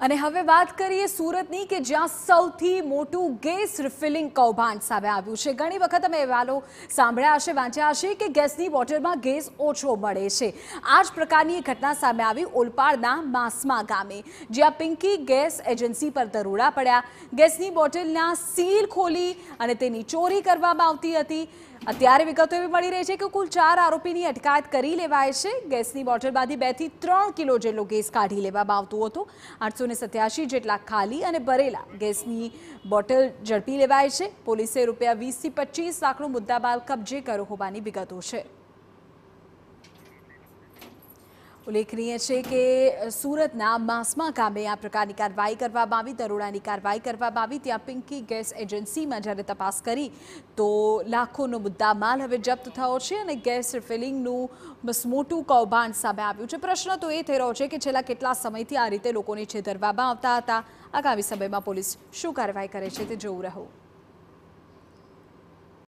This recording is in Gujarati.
અને હવે વાત કરીએ સુરતની કે જ્યાં સૌથી મોટું ગેસ રિફિલિંગ કૌભાંડ સામે આવ્યું છે ઘણી વખત અમે અહેવાલો સાંભળ્યા હશે વાંચ્યા હશે કે ગેસની બોટલમાં ગેસ ઓછો મળે છે આ જ પ્રકારની ઘટના સામે આવી ઓલપાડના માસમા ગામે જ્યાં પિંકી ગેસ એજન્સી પર દરોડા પડ્યા ગેસની બોટલના સીલ ખોલી અને તેની ચોરી કરવામાં આવતી હતી અત્યારે વિગતો એવી મળી રહી છે કે કુલ ચાર આરોપીની અટકાયત કરી લેવાય છે ગેસની બોટલમાંથી બેથી ત્રણ કિલો જેટલો ગેસ કાઢી લેવામાં આવતું હતું આઠસો સત્યાસી જેટલા ખાલી અને ભરેલા ગેસની બોટલ ઝડપી લેવાય છે પોલીસે રૂપિયા વીસથી પચીસ લાખનો મુદ્દાબાલ કબજે કર્યો હોવાની વિગતો છે ઉલ્લેખનીય છે કે સુરતના માસમા ગામે આ પ્રકારની કાર્યવાહી કરવામાં આવી દરોડાની કાર્યવાહી કરવામાં આવી ત્યાં પિંકી ગેસ એજન્સીમાં જ્યારે તપાસ કરી તો લાખોનો મુદ્દા માલ હવે જપ્ત થયો છે અને ગેસ રિફિલિંગનું બસ મોટું કૌભાંડ સામે આવ્યું છે પ્રશ્ન તો એ થઈ રહ્યો છે કે છેલ્લા કેટલા સમયથી આ રીતે લોકોને છેતરવામાં આવતા હતા આગામી સમયમાં પોલીસ શું કાર્યવાહી કરે છે તે જોવું રહું